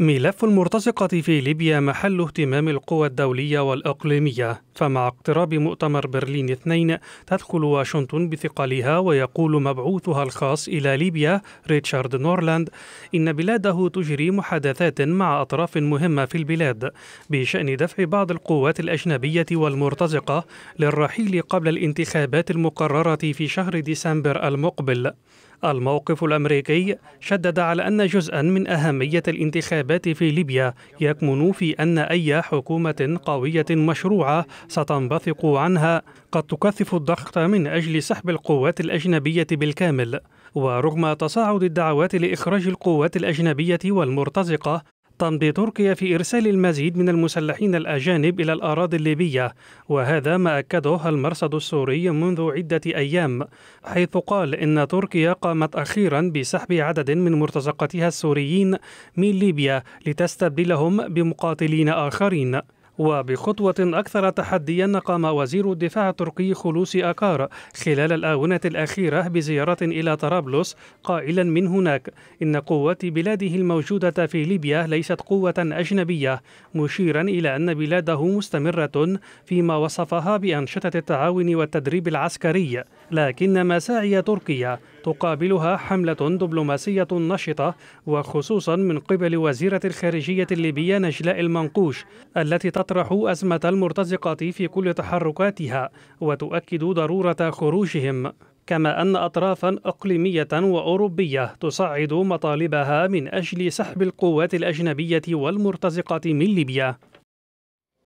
ملف المرتزقة في ليبيا محل اهتمام القوى الدولية والإقليمية فمع اقتراب مؤتمر برلين اثنين تدخل واشنطن بثقلها ويقول مبعوثها الخاص إلى ليبيا ريتشارد نورلاند إن بلاده تجري محادثات مع أطراف مهمة في البلاد بشأن دفع بعض القوات الأجنبية والمرتزقة للرحيل قبل الانتخابات المقررة في شهر ديسمبر المقبل الموقف الأمريكي شدد على أن جزءا من أهمية الانتخابات في ليبيا يكمن في أن أي حكومة قوية مشروعة ستنبثق عنها قد تكثف الضغط من أجل سحب القوات الأجنبية بالكامل ورغم تصاعد الدعوات لإخراج القوات الأجنبية والمرتزقة خطاً تركيا في إرسال المزيد من المسلحين الأجانب إلى الأراضي الليبية وهذا ما أكده المرصد السوري منذ عدة أيام حيث قال إن تركيا قامت أخيرا بسحب عدد من مرتزقتها السوريين من ليبيا لتستبدلهم بمقاتلين آخرين وبخطوة أكثر تحديا قام وزير الدفاع التركي خلوصي أكار خلال الآونة الأخيرة بزيارة إلى طرابلس قائلا من هناك إن قوات بلاده الموجودة في ليبيا ليست قوة أجنبية مشيرا إلى أن بلاده مستمرة فيما وصفها بأنشطة التعاون والتدريب العسكري لكن مساعي تركيا تقابلها حملة دبلوماسية نشطة وخصوصا من قبل وزيرة الخارجية الليبية نجلاء المنقوش التي تطرح أزمة المرتزقة في كل تحركاتها وتؤكد ضرورة خروجهم كما أن أطرافا أقليمية وأوروبية تصعد مطالبها من أجل سحب القوات الأجنبية والمرتزقة من ليبيا